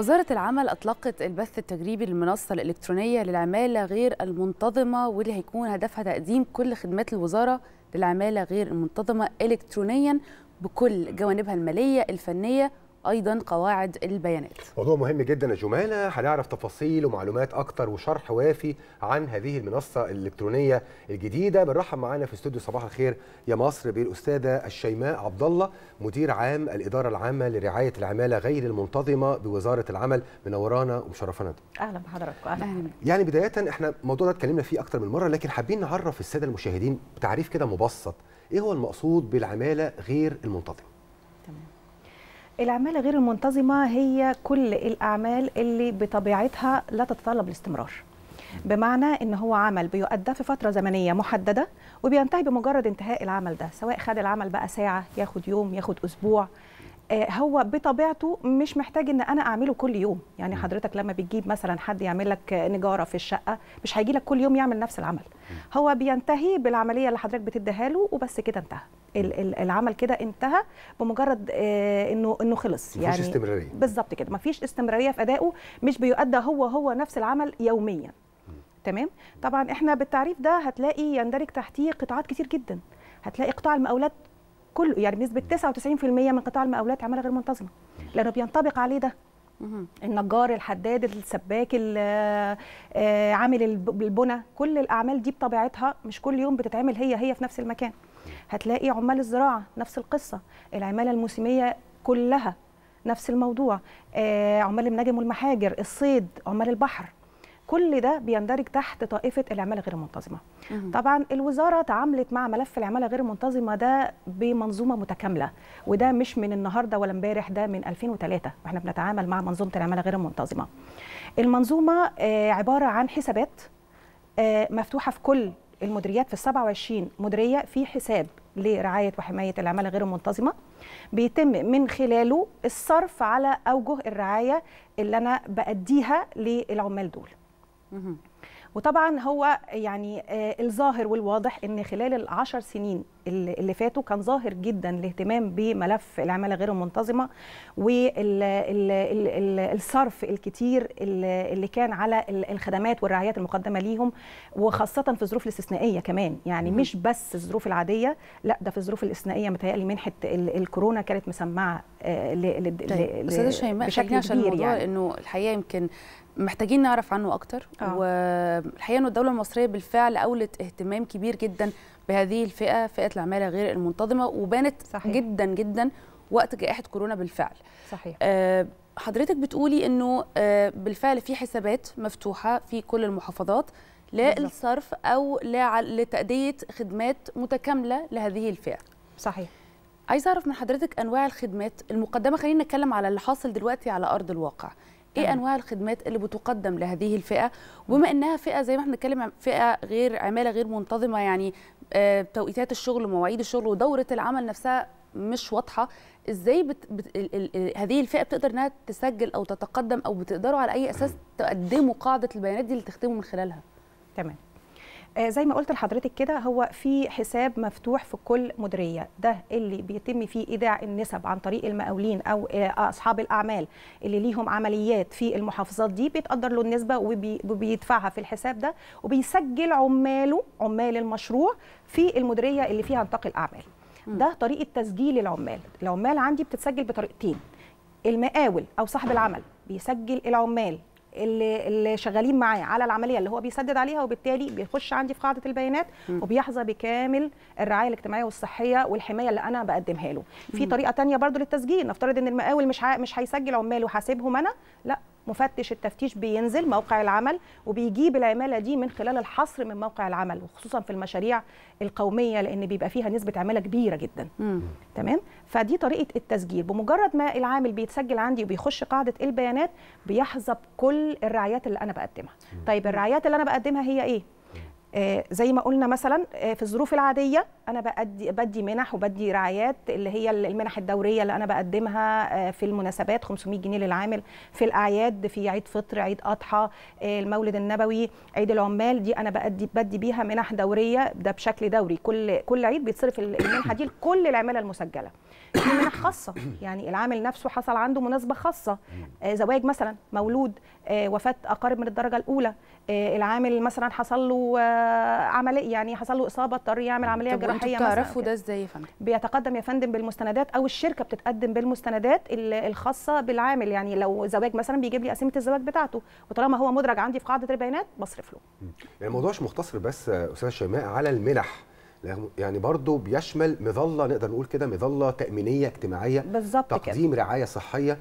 وزارة العمل أطلقت البث التجريبي للمنصة الإلكترونية للعمالة غير المنتظمة واللي هيكون هدفها تقديم كل خدمات الوزارة للعمالة غير المنتظمة إلكترونيا بكل جوانبها المالية الفنية ايضا قواعد البيانات. موضوع مهم جدا يا جماله هنعرف تفاصيل ومعلومات اكتر وشرح وافي عن هذه المنصه الالكترونيه الجديده بنرحب معانا في استوديو صباح الخير يا مصر بالاستاذه الشيماء عبد الله مدير عام الاداره العامه لرعايه العماله غير المنتظمه بوزاره العمل منورانا ومشرفانا. اهلا بحضراتكم اهلا يعني بدايه احنا الموضوع ده اتكلمنا فيه اكتر من مره لكن حابين نعرف الساده المشاهدين بتعريف كده مبسط ايه هو المقصود بالعماله غير المنتظمه. تمام. العمالة غير المنتظمة هي كل الأعمال اللي بطبيعتها لا تتطلب الاستمرار بمعنى ان هو عمل بيؤدى في فتره زمنيه محدده وبينتهي بمجرد انتهاء العمل ده سواء خد العمل بقى ساعه ياخد يوم ياخد اسبوع آه، هو بطبيعته مش محتاج ان انا اعمله كل يوم يعني حضرتك لما بتجيب مثلا حد يعمل لك نجاره في الشقه مش هيجي لك كل يوم يعمل نفس العمل هو بينتهي بالعمليه اللي حضرتك بتديها له وبس كده انتهى العمل كده انتهى بمجرد آه، انه انه خلص مفيش يعني استمراريه بالظبط كده مفيش استمراريه في ادائه مش بيؤدى هو هو نفس العمل يوميا تمام طبعا احنا بالتعريف ده هتلاقي يندرج تحتيه قطاعات كتير جدا هتلاقي قطاع المقاولات كله يعني بنسبه 99% من قطاع المقاولات عماله غير منتظمه لانه بينطبق عليه ده النجار الحداد السباك آه، عامل البنى كل الاعمال دي بطبيعتها مش كل يوم بتتعمل هي هي في نفس المكان هتلاقي عمال الزراعه نفس القصه العماله الموسميه كلها نفس الموضوع آه، عمال المناجم والمحاجر الصيد عمال البحر كل ده بيندرج تحت طائفه العماله غير المنتظمه طبعا الوزاره تعاملت مع ملف العماله غير المنتظمه ده بمنظومه متكامله وده مش من النهارده ولا امبارح ده من 2003 واحنا بنتعامل مع منظومه العماله غير المنتظمه المنظومه آه، عباره عن حسابات آه، مفتوحه في كل المديريات في ال 27 مدرية في حساب لرعايه وحمايه العماله غير المنتظمه بيتم من خلاله الصرف على اوجه الرعايه اللي انا باديها للعمال دول وطبعا هو يعني آه، الظاهر والواضح ان خلال العشر سنين اللي فاتوا كان ظاهر جدا الاهتمام بملف العماله غير المنتظمه والصرف الكتير اللي كان على الخدمات والرعايات المقدمه ليهم وخاصه في الظروف الاستثنائيه كمان يعني مش بس الظروف العاديه لا ده في الظروف الاستثنائيه متهيألي منحه الكورونا كانت مسمعه آه، طيب. استاذه شيماء بشكل عشان الموضوع يعني. انه الحقيقه يمكن محتاجين نعرف عنه اكتر آه. والحقيقه انه الدوله المصريه بالفعل اولت اهتمام كبير جدا بهذه الفئه فئه العماله غير المنتظمه وبانت صحيح. جدا جدا وقت جائحه كورونا بالفعل صحيح آه حضرتك بتقولي انه آه بالفعل في حسابات مفتوحه في كل المحافظات للصرف او لتاديه خدمات متكامله لهذه الفئه صحيح عايزه اعرف من حضرتك انواع الخدمات المقدمه خلينا نتكلم على اللي حاصل دلوقتي على ارض الواقع ايه أه. انواع الخدمات اللي بتقدم لهذه الفئه وبما انها فئه زي ما احنا بنتكلم فئه غير عماله غير منتظمه يعني آه، توقيتات الشغل ومواعيد الشغل ودوره العمل نفسها مش واضحه ازاي بت... بت... ال... ال... هذه الفئه بتقدر انها تسجل او تتقدم او بتقدروا على اي اساس تقدموا قاعده البيانات دي اللي تخدموا من خلالها تمام آه، زي ما قلت لحضرتك كده هو في حساب مفتوح في كل مديريه ده اللي بيتم فيه ايداع النسب عن طريق المقاولين او آه، اصحاب الاعمال اللي ليهم عمليات في المحافظات دي بيتقدر له النسبه وبيدفعها في الحساب ده وبيسجل عماله عمال المشروع في المديريه اللي فيها نطاق الاعمال ده طريقه تسجيل العمال العمال عندي بتتسجل بطريقتين المقاول او صاحب العمل بيسجل العمال اللي اللي شغالين معاه على العمليه اللي هو بيسدد عليها وبالتالي بيخش عندي في قاعده البيانات م. وبيحظى بكامل الرعايه الاجتماعيه والصحيه والحمايه اللي انا بقدمها له في طريقه تانية برضو للتسجيل نفترض ان المقاول مش مش هيسجل عماله هسيبهم انا لا مفتش التفتيش بينزل موقع العمل وبيجيب العماله دي من خلال الحصر من موقع العمل وخصوصا في المشاريع القوميه لان بيبقى فيها نسبه عماله كبيره جدا مم. تمام فدي طريقه التسجيل بمجرد ما العامل بيتسجل عندي وبيخش قاعده البيانات بيحظى بكل الرعايات اللي انا بقدمها مم. طيب الرعايات اللي انا بقدمها هي ايه آه، زي ما قلنا مثلا آه، في الظروف العاديه انا بدي بدي منح وبدي رعايات اللي هي المنح الدوريه اللي انا بقدمها آه، في المناسبات 500 جنيه للعامل في الاعياد في عيد فطر عيد اضحى المولد النبوي عيد العمال دي انا بدي بدي بيها منح دوريه ده بشكل دوري كل كل عيد بيتصرف المنحه دي لكل العماله المسجله في منح خاصه يعني العامل نفسه حصل عنده مناسبه خاصه زواج مثلا مولود وفاه اقارب من الدرجه الاولى العامل مثلا حصل له عمليه يعني حصل له اصابه اضطر يعمل عمليه طب جراحيه مثلا بتعرفوا ده ازاي يا فندم بيتقدم يا فندم بالمستندات او الشركه بتتقدم بالمستندات الخاصه بالعامل يعني لو زواج مثلا بيجيب لي قسيمه الزواج بتاعته وطالما هو مدرج عندي في قاعده البيانات بصرف له يعني الموضوع مش مقتصر بس استاذه شيماء على المنح يعني برضه بيشمل مظله نقدر نقول كده مظله تامينيه اجتماعيه بالظبط تقديم كده. رعايه صحيه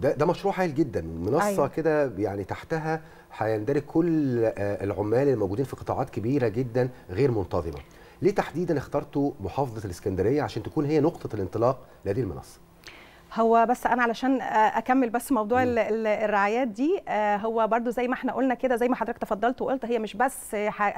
ده ده مشروع هايل جدا منصه أيوة. كده يعني تحتها هيندرج كل آه، العمال الموجودين في قطاعات كبيره جدا غير منتظمه ليه تحديدا اخترتوا محافظه الاسكندريه عشان تكون هي نقطه الانطلاق لهذه المنصه هو بس انا علشان آه، اكمل بس موضوع م. الرعايات دي آه، هو برضو زي ما احنا قلنا كده زي ما حضرتك تفضلت وقلت هي مش بس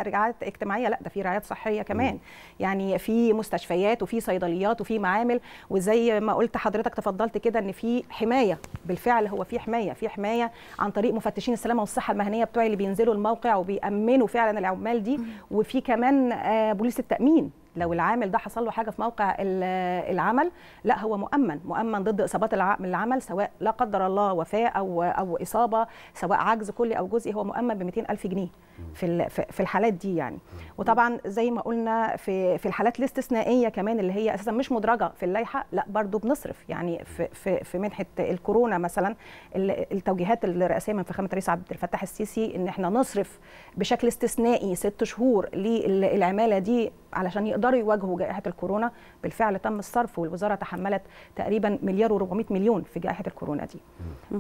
رعايات اجتماعيه لا ده في رعايات صحيه كمان م. يعني في مستشفيات وفي صيدليات وفي معامل وزي ما قلت حضرتك تفضلت كده ان في حمايه بالفعل هو في حمايه في حمايه عن طريق مفتشين السلامه والصحه المهنيه بتوعي اللي بينزلوا الموقع وبيامنوا فعلا العمال دي وفي كمان آه، بوليس التامين لو العامل ده حصل له حاجه في موقع العمل لا هو مؤمن مؤمن ضد اصابات العمل سواء لا قدر الله وفاه او او اصابه سواء عجز كلي او جزئي هو مؤمن ب 200000 جنيه في في الحالات دي يعني وطبعا زي ما قلنا في في الحالات الاستثنائيه كمان اللي هي اساسا مش مدرجه في اللائحه لا برضو بنصرف يعني في في في منحه الكورونا مثلا التوجيهات الرئاسيه من فخامه رئيس عبد الفتاح السيسي ان احنا نصرف بشكل استثنائي ست شهور للعماله دي علشان يقدروا يواجهوا جائحه الكورونا بالفعل تم الصرف والوزاره تحملت تقريبا مليار و400 مليون في جائحه الكورونا دي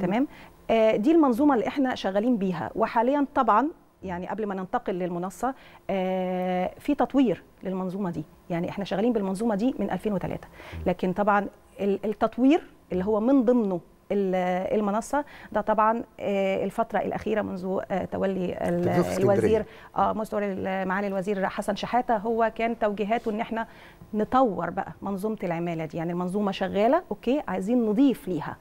تمام آه دي المنظومه اللي احنا شغالين بيها وحاليا طبعا يعني قبل ما ننتقل للمنصه آه في تطوير للمنظومه دي يعني احنا شغالين بالمنظومه دي من 2003 لكن طبعا التطوير اللي هو من ضمنه المنصه ده طبعا آه، الفتره الاخيره منذ آه، تولي الوزير آه، مستوى معالي الوزير حسن شحاته هو كان توجيهاته ان احنا نطور بقى منظومه العماله دي يعني المنظومه شغاله اوكي عايزين نضيف ليها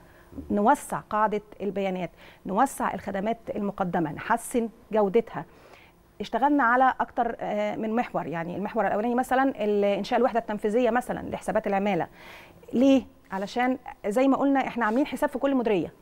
نوسع قاعده البيانات نوسع الخدمات المقدمه نحسن جودتها اشتغلنا على اكتر من محور يعني المحور الاولاني مثلا انشاء الوحده التنفيذيه مثلا لحسابات العماله ليه علشان زي ما قلنا احنا عاملين حساب في كل مديريه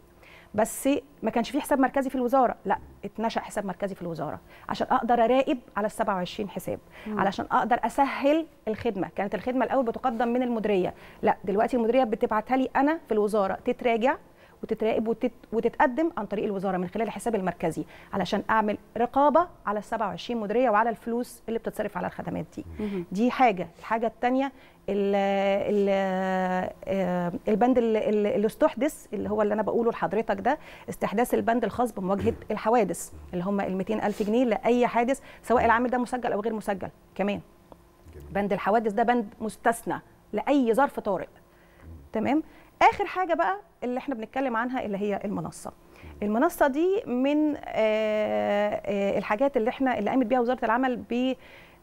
بس ما كانش في حساب مركزي في الوزاره لا اتنشا حساب مركزي في الوزاره عشان اقدر اراقب على ال 27 حساب مم. علشان اقدر اسهل الخدمه كانت الخدمه الاول بتقدم من المديريه لا دلوقتي المديريه بتبعتها لي انا في الوزاره تتراجع وتتراقب وتت... وتتقدم عن طريق الوزاره من خلال الحساب المركزي علشان اعمل رقابه على ال 27 مديريه وعلى الفلوس اللي بتتصرف على الخدمات دي دي حاجه الحاجه الثانيه آه، البند اللي استحدث اللي هو اللي انا بقوله لحضرتك ده استحداث البند الخاص بمواجهه الحوادث اللي هم ال 200000 جنيه لاي حادث سواء العامل ده مسجل او غير مسجل كمان بند الحوادث ده بند مستثنى لاي ظرف طارئ تمام اخر حاجه بقى اللي احنا بنتكلم عنها اللي هي المنصه المنصه دي من آه، آه، الحاجات اللي احنا اللي قامت بيها وزاره العمل ب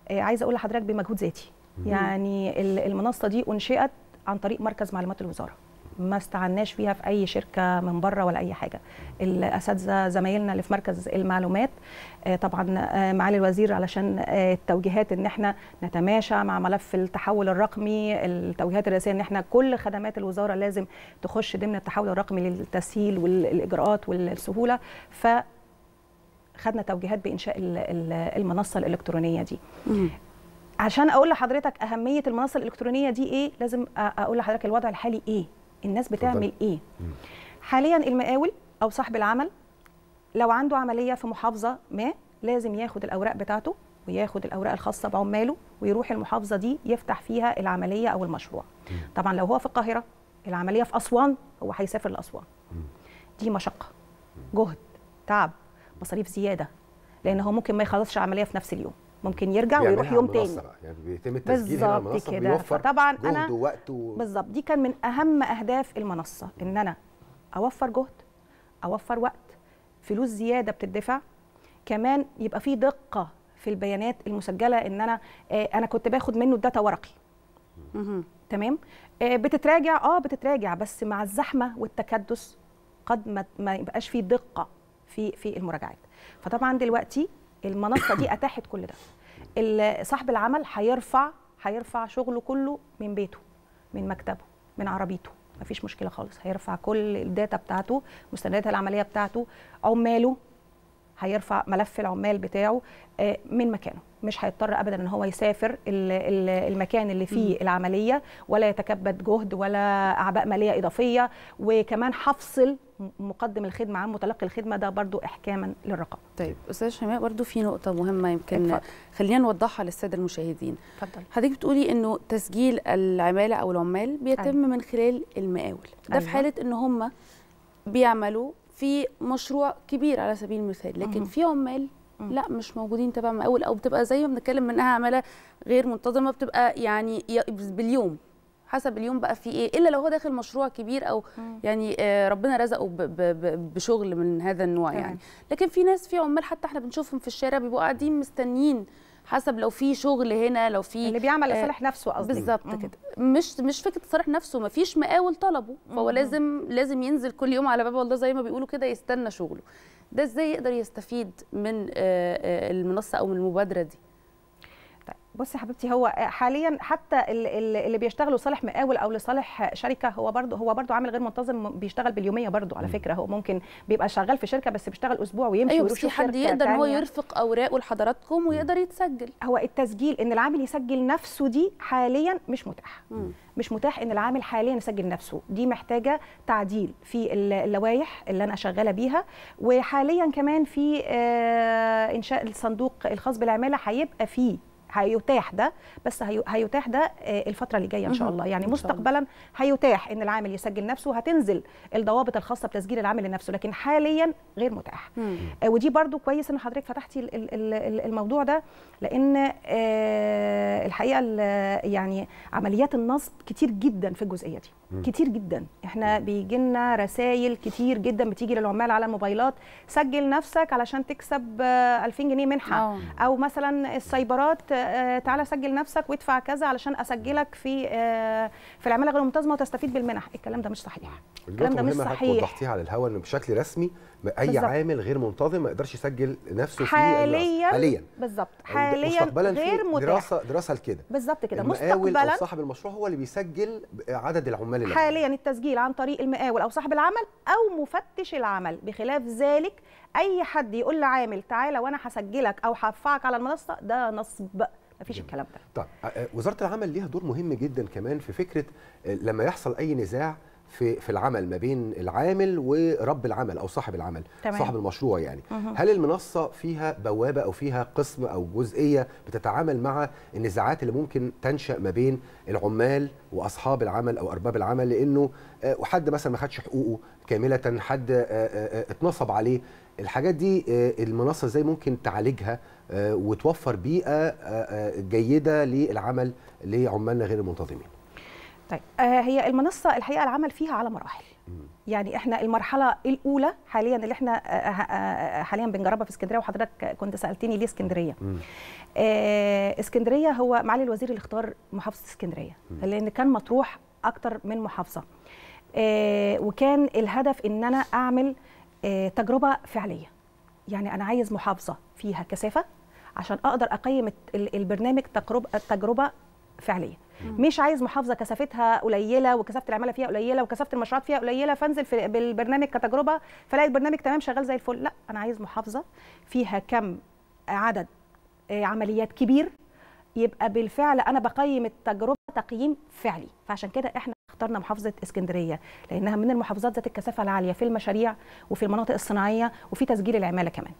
آه، عايزه اقول لحضرتك بمجهود ذاتي يعني المنصه دي انشئت عن طريق مركز معلومات الوزاره ما استعناش فيها في اي شركه من بره ولا اي حاجه الاساتذه زمايلنا اللي في مركز المعلومات آه، طبعا آه، معالي الوزير علشان آه، التوجيهات ان احنا نتماشى مع ملف التحول الرقمي التوجيهات الرئاسيه ان احنا كل خدمات الوزاره لازم تخش ضمن التحول الرقمي للتسهيل والاجراءات والسهوله ف خدنا توجيهات بانشاء المنصه الالكترونيه دي عشان اقول لحضرتك اهميه المنصه الالكترونيه دي ايه لازم اقول لحضرتك الوضع الحالي ايه الناس بتعمل ايه حاليا المقاول او صاحب العمل لو عنده عمليه في محافظه ما لازم ياخد الاوراق بتاعته وياخد الاوراق الخاصه بعماله ويروح المحافظه دي يفتح فيها العمليه او المشروع م. طبعا لو هو في القاهره العمليه في اسوان هو هيسافر لاسوان دي مشقه جهد تعب مصاريف زياده لان هو ممكن ما يخلصش عمليه في نفس اليوم ممكن يرجع يعني ويروح يوم تاني يعني بيتم التسجيل بالظبط كده طبعا انا بالظبط دي كان من اهم اهداف المنصه ان انا اوفر جهد اوفر وقت فلوس زياده بتدفع كمان يبقى في دقه في البيانات المسجله ان انا آه انا كنت باخد منه الداتا ورقي تمام آه بتتراجع اه بتتراجع بس مع الزحمه والتكدس قد ما يبقاش في دقه في في المراجعات فطبعا دلوقتي المنصه دي اتاحت كل ده صاحب العمل هيرفع هيرفع شغله كله من بيته من مكتبه من عربيته مفيش مشكله خالص هيرفع كل الداتا بتاعته مستندات العمليه بتاعته عماله هيرفع ملف العمال بتاعه آه، من مكانه مش هيضطر ابدا ان هو يسافر المكان اللي فيه العمليه ولا يتكبد جهد ولا اعباء ماليه اضافيه وكمان هفصل مقدم الخدمه عن متلقي الخدمه ده برضو احكاما للرقابه طيب استاذ شيماء برضو في نقطه مهمه يمكن اتفضل. خلينا نوضحها للساده المشاهدين اتفضل حضرتك بتقولي انه تسجيل العماله او العمال بيتم أيوة. من خلال المقاول ده أيوة. في حاله ان هم بيعملوا في مشروع كبير على سبيل المثال لكن في عمال لا مش موجودين تبع مقاول او بتبقى زي ما بنتكلم منها عماله غير منتظمه بتبقى يعني باليوم حسب اليوم بقى فيه ايه الا لو هو داخل مشروع كبير او مم. يعني آه، ربنا رزقه بشغل من هذا النوع مم. يعني لكن في ناس في عمال حتى احنا بنشوفهم في الشارع بيبقوا قاعدين مستنيين حسب لو في شغل هنا لو في اللي بيعمل آه، لصالح نفسه قصدي بالظبط كده مش مش فكره صالح نفسه ما فيش مقاول طلبه فهو لازم لازم ينزل كل يوم على باب والله زي ما بيقولوا كده يستنى شغله ده ازاي يقدر يستفيد من آه، المنصه او من المبادره دي بصي حبيبتي هو حاليا حتى اللي بيشتغلوا لصالح مقاول او لصالح شركه هو برضه هو برضه عامل غير منتظم بيشتغل باليوميه برضه على فكره هو ممكن بيبقى شغال في شركه بس بيشتغل اسبوع ويمشي أيوة ويروح حد يقدر ان هو يرفق اوراقه لحضراتكم ويقدر يتسجل هو التسجيل ان العامل يسجل نفسه دي حاليا مش متاحه مش متاح ان العامل حاليا يسجل نفسه دي محتاجه تعديل في اللوائح اللي انا شغاله بيها وحاليا كمان في آه، انشاء الصندوق الخاص بالعماله هيبقى فيه هيتاح ده بس هيتاح ده آه، الفتره اللي جايه ان شاء الله يعني مستقبلا هيتاح ان العامل يسجل نفسه هتنزل الضوابط الخاصه بتسجيل العامل لنفسه لكن حاليا غير متاح آه، ودي برضو كويس ان حضرتك فتحتي الموضوع ده لان آه، الحقيقه يعني عمليات النصب كتير جدا في الجزئيه دي كتير جدا احنا بيجي لنا رسائل كتير جدا بتيجي للعمال على الموبايلات سجل نفسك علشان تكسب 2000 آه، جنيه منحه أوه. او مثلا السايبرات آه، تعالى سجل نفسك وادفع كذا علشان اسجلك في آه، في العماله غير المنتظمه وتستفيد بالمنح الكلام ده مش صحيح الكلام ده مش صحيح وضحتيها على الهواء انه بشكل رسمي اي بالزبط. عامل غير منتظم ما يقدرش يسجل نفسه حاليا حاليا بالظبط يعني حاليا مستقبلا غير متاح دراسه دراسه لكده بالظبط كده مستقبلا أو صاحب المشروع هو اللي بيسجل عدد العمال اللي حاليا التسجيل عن طريق المقاول او صاحب العمل او مفتش العمل بخلاف ذلك اي حد يقول لعامل تعالى وانا هسجلك او هرفعك على المنصه ده نصب مفيش الكلام ده طب وزاره العمل ليها دور مهم جدا كمان في فكره لما يحصل اي نزاع في في العمل ما بين العامل ورب العمل او صاحب العمل تمام. صاحب المشروع يعني مه. هل المنصه فيها بوابه او فيها قسم او جزئيه بتتعامل مع النزاعات اللي ممكن تنشا ما بين العمال واصحاب العمل او ارباب العمل لانه آه، حد مثلا ما خدش حقوقه كامله حد آه، آه، اتنصب عليه الحاجات دي المنصه ازاي ممكن تعالجها وتوفر بيئه جيده للعمل لعمالنا غير المنتظمين طيب آه، هي المنصه الحقيقه العمل فيها على مراحل يعني احنا المرحله الاولى حاليا اللي احنا آه، آه، حاليا بنجربها في اسكندريه وحضرتك كنت سالتني ليه اسكندريه اسكندريه هو معالي الوزير اللي اختار محافظه اسكندريه لان كان مطروح اكتر من محافظه وكان الهدف ان انا اعمل تجربه فعليه يعني انا عايز محافظه فيها كثافه عشان اقدر اقيم البرنامج تجربه فعليه مش عايز محافظه كثافتها قليله وكثافه العماله فيها قليله وكثافه المشروعات فيها قليله فانزل في بالبرنامج كتجربه فلاقي البرنامج تمام شغال زي الفل لا انا عايز محافظه فيها كم عدد آه، عمليات كبير يبقى بالفعل انا بقيم التجربه تقييم فعلي فعشان كده احنا اخترنا محافظه اسكندريه لانها من المحافظات ذات الكثافه العاليه في المشاريع وفي المناطق الصناعيه وفي تسجيل العماله كمان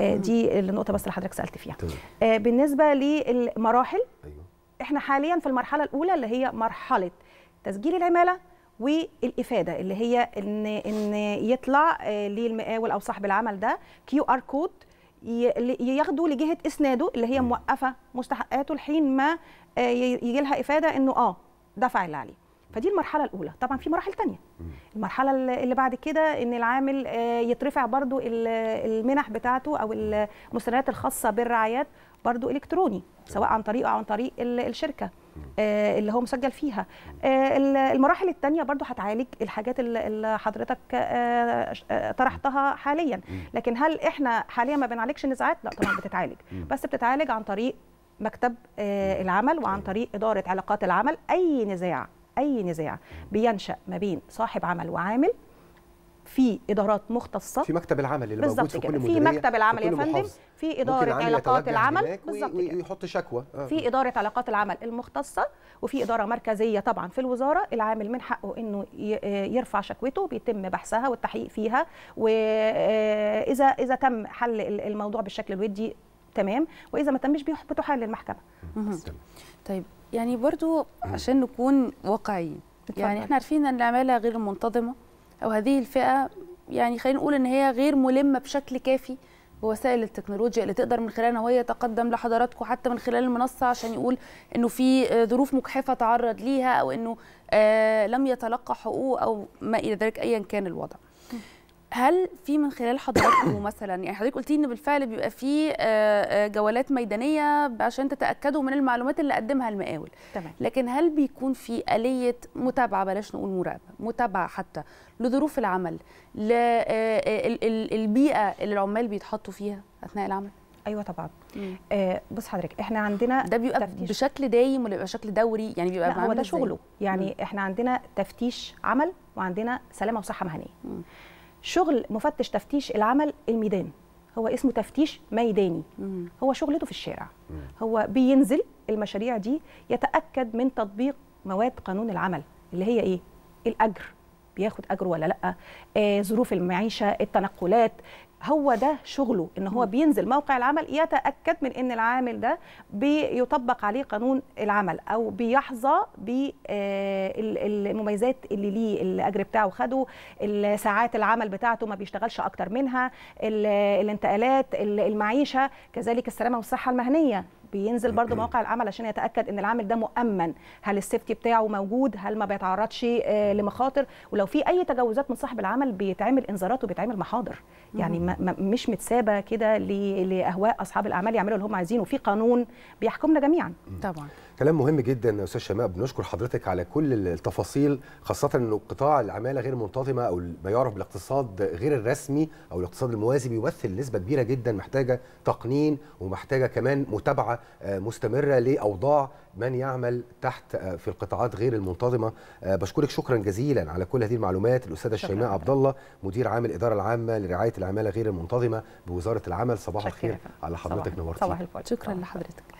آه، دي النقطه بس اللي حضرتك سالت فيها آه، بالنسبه للمراحل أيوة. احنا حاليا في المرحله الاولى اللي هي مرحله تسجيل العماله والافاده اللي هي ان ان يطلع آه، للمقاول او صاحب العمل ده كيو ار كود ياخده لجهه اسناده اللي هي موقفه مستحقاته لحين ما آه، يجي لها افاده انه اه دفع اللي عليه فدي المرحله الاولى طبعا في مراحل تانية المرحله اللي بعد كده ان العامل آه، يترفع برضو المنح بتاعته او المستندات الخاصه بالرعايات برضو الكتروني سواء عن طريق او عن طريق الشركه آه، اللي هو مسجل فيها آه، المراحل الثانيه برضو هتعالج الحاجات اللي حضرتك آه، طرحتها حاليا لكن هل احنا حاليا ما بنعالجش النزاعات لا طبعا بتتعالج بس بتتعالج عن طريق مكتب العمل وعن طريق اداره علاقات العمل اي نزاع اي نزاع بينشا ما بين صاحب عمل وعامل في ادارات مختصه في مكتب العمل اللي موجود في كل كده. في مكتب العمل يا فندم في اداره علاقات العمل بالظبط ويحط شكوى آه. في اداره علاقات العمل المختصه وفي اداره مركزيه طبعا في الوزاره العامل من حقه انه آه، يرفع شكوته بيتم بحثها والتحقيق فيها واذا اذا تم حل الموضوع بالشكل الودي تمام واذا ما تمش بتحال للمحكمه طيب يعني برضو عشان نكون واقعيين يعني احنا عارفين ان العماله غير منتظمه او هذه الفئه يعني خلينا نقول ان هي غير ملمه بشكل كافي بوسائل التكنولوجيا اللي تقدر من خلالها وهي يتقدم لحضراتكم حتى من خلال المنصه عشان يقول انه في ظروف مجحفه تعرض ليها او انه آه، لم يتلقى حقوق او ما الى ذلك ايا كان الوضع. هل في من خلال حضراتكم مثلا يعني حضرتك قلتي ان بالفعل بيبقى في آه، آه، جولات ميدانيه عشان تتاكدوا من المعلومات اللي قدمها المقاول تمام. لكن هل بيكون في اليه متابعه بلاش نقول مراقبه متابعه حتى لظروف العمل للبيئه آه، اللي العمال بيتحطوا فيها اثناء العمل ايوه طبعا آه بص حضرتك احنا عندنا ده بيبقى تفتيش. بشكل دايم ولا بيبقى بشكل دوري يعني بيبقى هو ده شغله يعني مم. احنا عندنا تفتيش عمل وعندنا سلامه وصحه مهنيه مم. شغل مفتش تفتيش العمل الميدان هو اسمه تفتيش ميداني هو شغلته في الشارع هو بينزل المشاريع دي يتاكد من تطبيق مواد قانون العمل اللي هي ايه الاجر بياخد اجره ولا لا آه ظروف المعيشه التنقلات هو ده شغله ان هو بينزل موقع العمل يتاكد من ان العامل ده بيطبق عليه قانون العمل او بيحظى بالمميزات آه، اللي ليه الاجر بتاعه خده ساعات العمل بتاعته ما بيشتغلش اكتر منها الانتقالات المعيشه كذلك السلامه والصحه المهنيه بينزل برضو مواقع العمل عشان يتاكد ان العامل ده مؤمن هل السيفتي بتاعه موجود هل ما بيتعرضش آه، لمخاطر ولو في اي تجاوزات من صاحب العمل بيتعمل انذارات وبيتعمل محاضر يعني ما مش متسابه كده لاهواء اصحاب الاعمال يعملوا اللي هم عايزينه في قانون بيحكمنا جميعا طبعا كلام مهم جدا يا استاذ شماء بنشكر حضرتك على كل التفاصيل خاصه انه قطاع العماله غير المنتظمه او ما يعرف بالاقتصاد غير الرسمي او الاقتصاد الموازي بيمثل نسبه كبيره جدا محتاجه تقنين ومحتاجه كمان متابعه آه، مستمره لاوضاع من يعمل تحت آه، في القطاعات غير المنتظمه آه، بشكرك شكرا جزيلا على كل هذه المعلومات الاستاذه شيماء عبد الله مدير عام الاداره العامه لرعايه العماله غير المنتظمه بوزاره العمل صباح الخير على حضرتك نورتي صباح الفل شكرا لحضرتك